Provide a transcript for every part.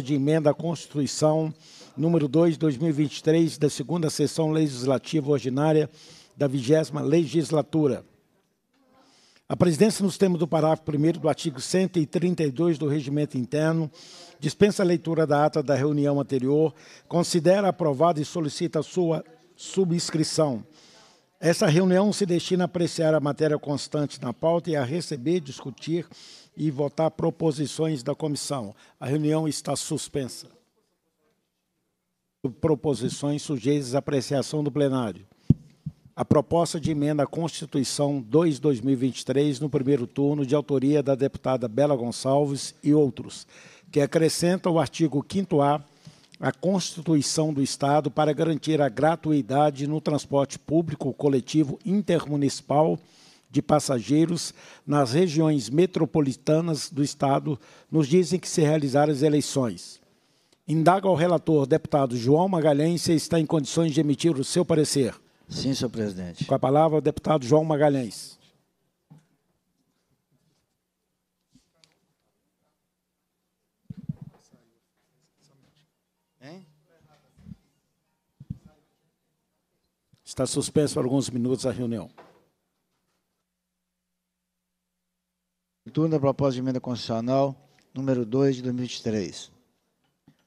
de emenda à Constituição número 2, 2023, da segunda sessão legislativa ordinária da vigésima legislatura. A presidência, nos termos do parágrafo 1 do artigo 132 do Regimento Interno, dispensa a leitura da ata da reunião anterior, considera aprovada e solicita sua subscrição. Essa reunião se destina a apreciar a matéria constante na pauta e a receber, discutir e votar proposições da comissão. A reunião está suspensa. Proposições sujeitas à apreciação do plenário. A proposta de emenda à Constituição 2-2023, no primeiro turno, de autoria da deputada Bela Gonçalves e outros, que acrescenta o artigo 5A à Constituição do Estado para garantir a gratuidade no transporte público coletivo intermunicipal de passageiros nas regiões metropolitanas do Estado nos dias em que se realizaram as eleições. Indaga ao relator, deputado João Magalhães, se está em condições de emitir o seu parecer. Sim, senhor presidente. Com a palavra, o deputado João Magalhães. Está suspenso por alguns minutos a reunião. Turno da proposta de emenda constitucional número 2 de 2023.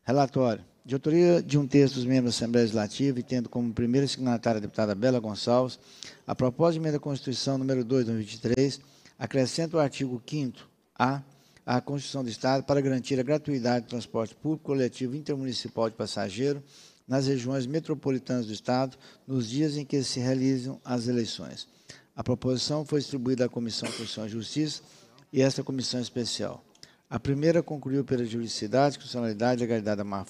Relatório. De autoria de um texto dos membros da Assembleia Legislativa e tendo como primeira signatária a deputada Bela Gonçalves, a proposta de emenda à Constituição número 2 de 2023 acrescenta o artigo 5 A à Constituição do Estado para garantir a gratuidade do transporte público coletivo intermunicipal de passageiro nas regiões metropolitanas do Estado nos dias em que se realizam as eleições. A proposição foi distribuída à Comissão de Constituição e Justiça e esta comissão é especial. A primeira concluiu pela juridicidade, constitucionalidade, legalidade é da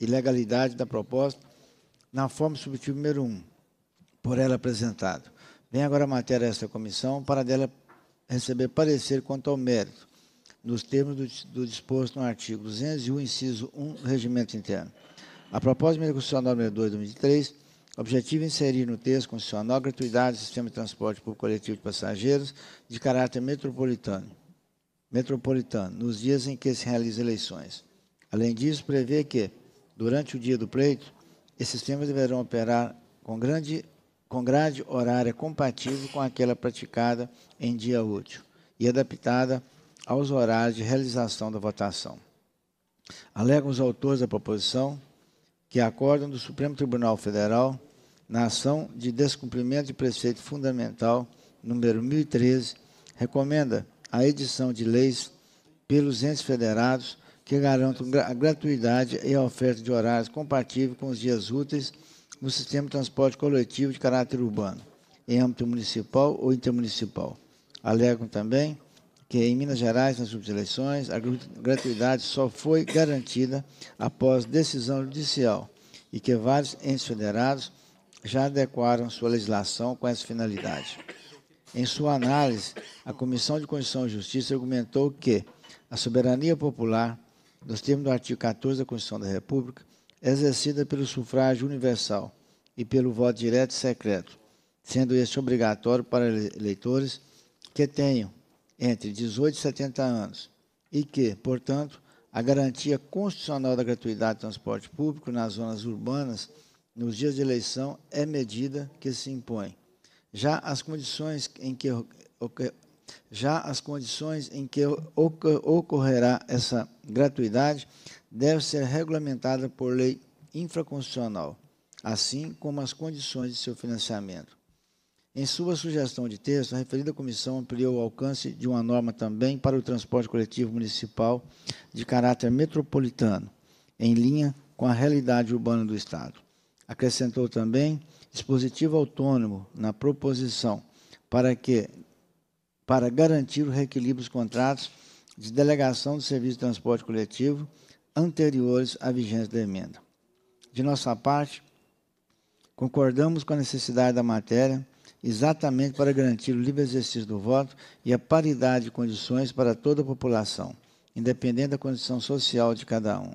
e legalidade da proposta na forma subtil número 1, um, por ela apresentado. Vem agora a matéria esta comissão para dela receber parecer quanto ao mérito, nos termos do, do disposto no artigo 201, inciso 1, regimento interno. A proposta de medicina número 2 de 2003 Objetivo é inserir no texto constitucional a gratuidade do sistema de transporte público coletivo de passageiros de caráter metropolitano, metropolitano, nos dias em que se realizam eleições. Além disso, prevê que, durante o dia do pleito, esses sistemas deverão operar com grande com grade horária compatível com aquela praticada em dia útil e adaptada aos horários de realização da votação. Alegam os autores da proposição que acordam do Supremo Tribunal Federal na ação de descumprimento de preceito fundamental número 1013, recomenda a edição de leis pelos entes federados que garantam a gratuidade e a oferta de horários compatíveis com os dias úteis no sistema de transporte coletivo de caráter urbano, em âmbito municipal ou intermunicipal. Alegam também que em Minas Gerais, nas últimas eleições, a gratuidade só foi garantida após decisão judicial e que vários entes federados já adequaram sua legislação com essa finalidade. Em sua análise, a Comissão de Constituição e Justiça argumentou que a soberania popular, nos termos do artigo 14 da Constituição da República, é exercida pelo sufrágio universal e pelo voto direto e secreto, sendo este obrigatório para eleitores que tenham entre 18 e 70 anos e que, portanto, a garantia constitucional da gratuidade de transporte público nas zonas urbanas nos dias de eleição é medida que se impõe. Já as condições em que já as condições em que ocorrerá essa gratuidade devem ser regulamentadas por lei infraconstitucional, assim como as condições de seu financiamento. Em sua sugestão de texto, a referida comissão ampliou o alcance de uma norma também para o transporte coletivo municipal de caráter metropolitano, em linha com a realidade urbana do Estado. Acrescentou também dispositivo autônomo na proposição para que para garantir o reequilíbrio dos contratos de delegação do serviço de transporte coletivo anteriores à vigência da emenda. De nossa parte, concordamos com a necessidade da matéria exatamente para garantir o livre exercício do voto e a paridade de condições para toda a população, independente da condição social de cada um.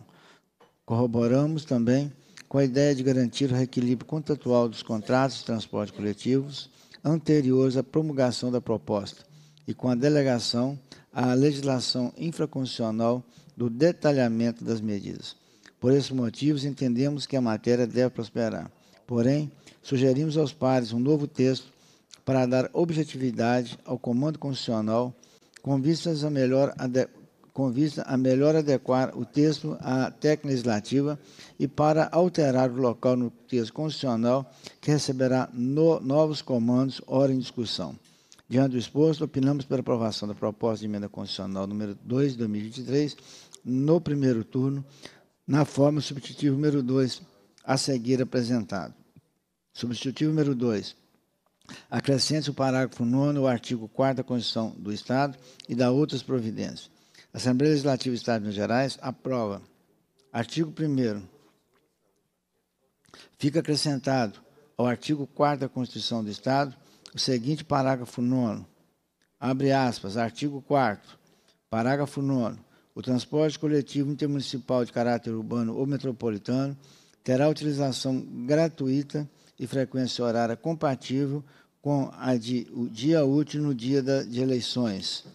Corroboramos também com a ideia de garantir o reequilíbrio contratual dos contratos de transporte coletivos anteriores à promulgação da proposta e com a delegação à legislação infraconstitucional do detalhamento das medidas. Por esses motivos, entendemos que a matéria deve prosperar. Porém, sugerimos aos pares um novo texto para dar objetividade ao comando constitucional com vistas a melhor, com vista a melhor adequar o texto à técnica legislativa e para alterar o local no texto constitucional que receberá no, novos comandos hora em discussão. Diante do exposto, opinamos pela aprovação da proposta de emenda constitucional número 2 de 2023 no primeiro turno, na forma substitutivo número 2, a seguir apresentado. Substitutivo número 2 acrescente o parágrafo 9 ao artigo 4 da Constituição do Estado e da outras providências. A Assembleia Legislativa do Estado de Minas Gerais aprova. Artigo 1 Fica acrescentado ao artigo 4 da Constituição do Estado o seguinte parágrafo 9 Abre aspas, artigo 4 Parágrafo 9 O transporte coletivo intermunicipal de caráter urbano ou metropolitano terá utilização gratuita e frequência horária compatível com a de, o dia útil no dia da, de eleições,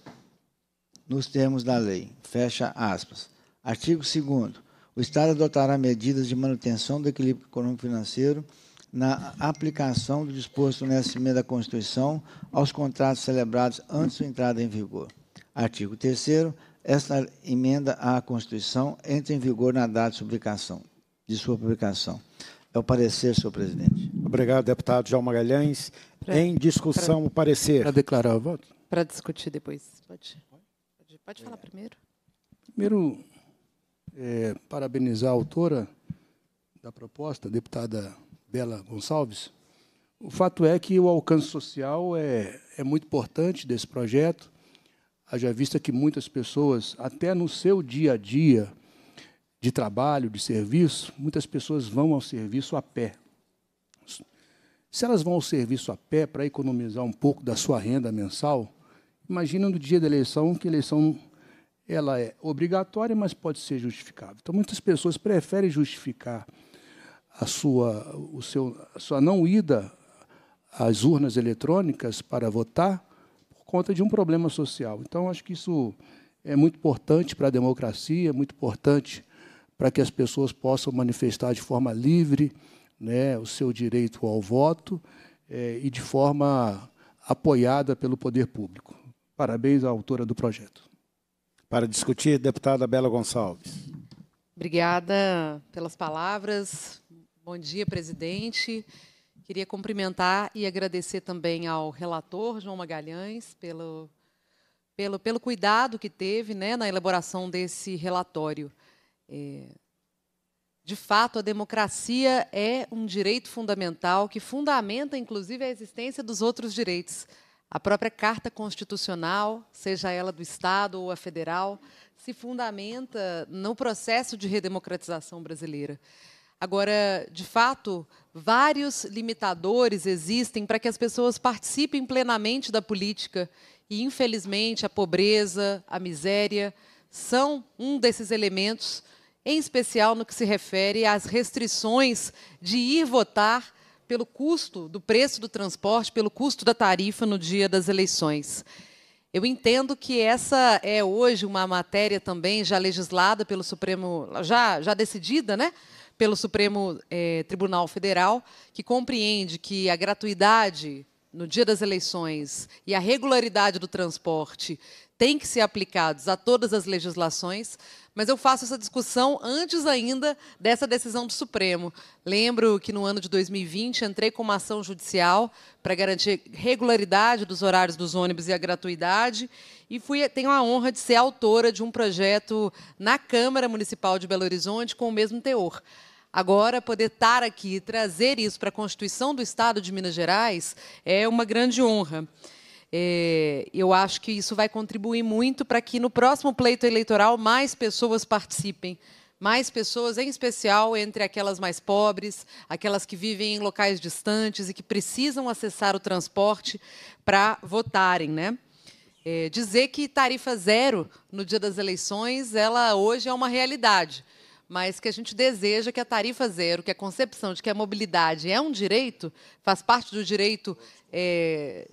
nos termos da lei. Fecha aspas. Artigo 2 O Estado adotará medidas de manutenção do equilíbrio econômico-financeiro na aplicação do disposto nessa emenda da Constituição aos contratos celebrados antes da entrada em vigor. Artigo 3 Esta emenda à Constituição entra em vigor na data de sua publicação. É o parecer, senhor presidente. Obrigado, deputado João Magalhães. Pra, em discussão, pra, o parecer. Para declarar o voto? Para discutir depois. Pode, pode, pode falar é. primeiro. Primeiro, é, parabenizar a autora da proposta, a deputada Bela Gonçalves. O fato é que o alcance social é, é muito importante desse projeto, haja vista que muitas pessoas, até no seu dia a dia, de trabalho, de serviço, muitas pessoas vão ao serviço a pé. Se elas vão ao serviço a pé para economizar um pouco da sua renda mensal, imagina no dia da eleição que a eleição ela é obrigatória, mas pode ser justificável. Então muitas pessoas preferem justificar a sua, o seu, a sua não ida às urnas eletrônicas para votar por conta de um problema social. Então acho que isso é muito importante para a democracia, é muito importante para que as pessoas possam manifestar de forma livre né, o seu direito ao voto é, e de forma apoiada pelo poder público. Parabéns à autora do projeto. Para discutir, deputada Bela Gonçalves. Obrigada pelas palavras. Bom dia, presidente. Queria cumprimentar e agradecer também ao relator João Magalhães pelo, pelo, pelo cuidado que teve né, na elaboração desse relatório. É, de fato, a democracia é um direito fundamental que fundamenta, inclusive, a existência dos outros direitos. A própria Carta Constitucional, seja ela do Estado ou a federal, se fundamenta no processo de redemocratização brasileira. Agora, de fato, vários limitadores existem para que as pessoas participem plenamente da política. E, infelizmente, a pobreza, a miséria, são um desses elementos, em especial no que se refere às restrições de ir votar pelo custo do preço do transporte, pelo custo da tarifa no dia das eleições. Eu entendo que essa é hoje uma matéria também já legislada pelo Supremo, já, já decidida, né? Pelo Supremo eh, Tribunal Federal, que compreende que a gratuidade no dia das eleições e a regularidade do transporte têm que ser aplicados a todas as legislações, mas eu faço essa discussão antes ainda dessa decisão do Supremo. Lembro que no ano de 2020 entrei com uma ação judicial para garantir regularidade dos horários dos ônibus e a gratuidade, e fui, tenho a honra de ser autora de um projeto na Câmara Municipal de Belo Horizonte com o mesmo teor. Agora, poder estar aqui e trazer isso para a Constituição do Estado de Minas Gerais é uma grande honra. É, eu acho que isso vai contribuir muito para que no próximo pleito eleitoral mais pessoas participem. Mais pessoas, em especial entre aquelas mais pobres, aquelas que vivem em locais distantes e que precisam acessar o transporte para votarem. Né? É, dizer que tarifa zero no dia das eleições, ela hoje é uma realidade mas que a gente deseja que a tarifa zero, que a concepção de que a mobilidade é um direito, faz parte do direito é,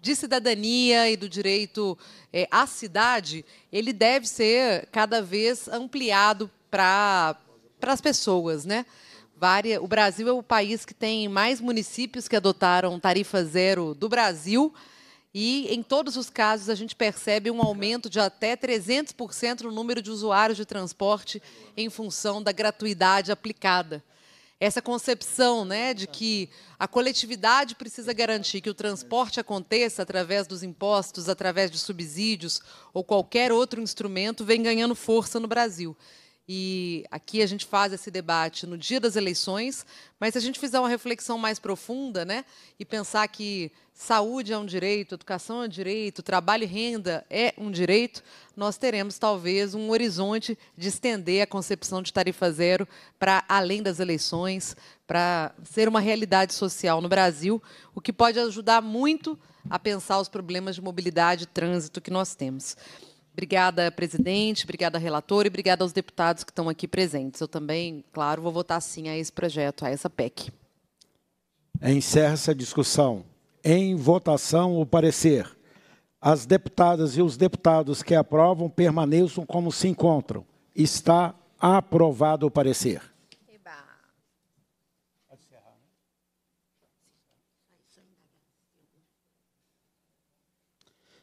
de cidadania e do direito é, à cidade, ele deve ser cada vez ampliado para as pessoas, né? Vária, o Brasil é o país que tem mais municípios que adotaram tarifa zero do Brasil. E em todos os casos a gente percebe um aumento de até 300% no número de usuários de transporte em função da gratuidade aplicada essa concepção né, de que a coletividade precisa garantir que o transporte aconteça através dos impostos, através de subsídios ou qualquer outro instrumento, vem ganhando força no Brasil. E aqui a gente faz esse debate no dia das eleições, mas se a gente fizer uma reflexão mais profunda, né, e pensar que saúde é um direito, educação é um direito, trabalho e renda é um direito, nós teremos talvez um horizonte de estender a concepção de tarifa zero para além das eleições, para ser uma realidade social no Brasil, o que pode ajudar muito a pensar os problemas de mobilidade e trânsito que nós temos. Obrigada, presidente, obrigada, relator, e obrigada aos deputados que estão aqui presentes. Eu também, claro, vou votar sim a esse projeto, a essa PEC. Encerra-se a discussão. Em votação, o parecer. As deputadas e os deputados que aprovam permaneçam como se encontram. Está aprovado o parecer.